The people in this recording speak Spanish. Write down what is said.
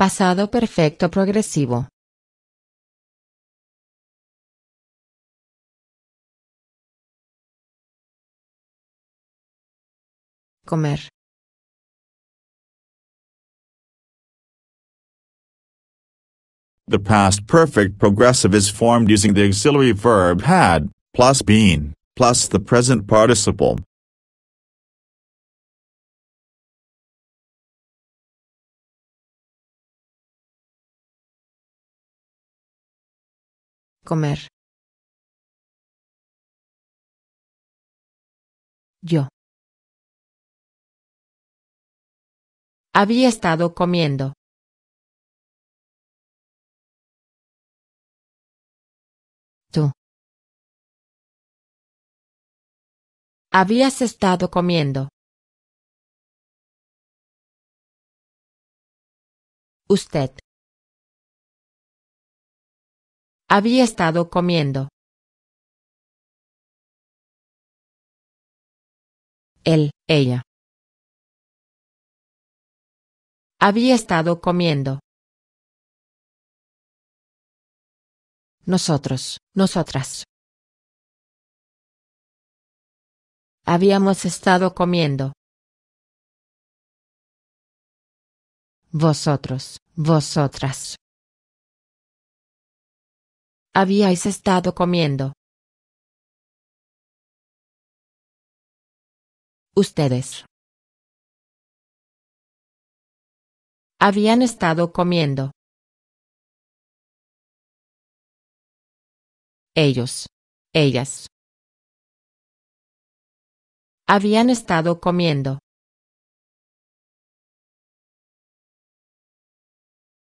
Pasado perfecto progresivo. comer. The past perfect progressive is formed using the auxiliary verb had, plus been, plus the present participle, Comer. Yo. Había estado comiendo. Tú. Habías estado comiendo. Usted. Había estado comiendo. Él, ella. Había estado comiendo. Nosotros, nosotras. Habíamos estado comiendo. Vosotros, vosotras. Habíais estado comiendo. Ustedes. Habían estado comiendo. Ellos. Ellas. Habían estado comiendo.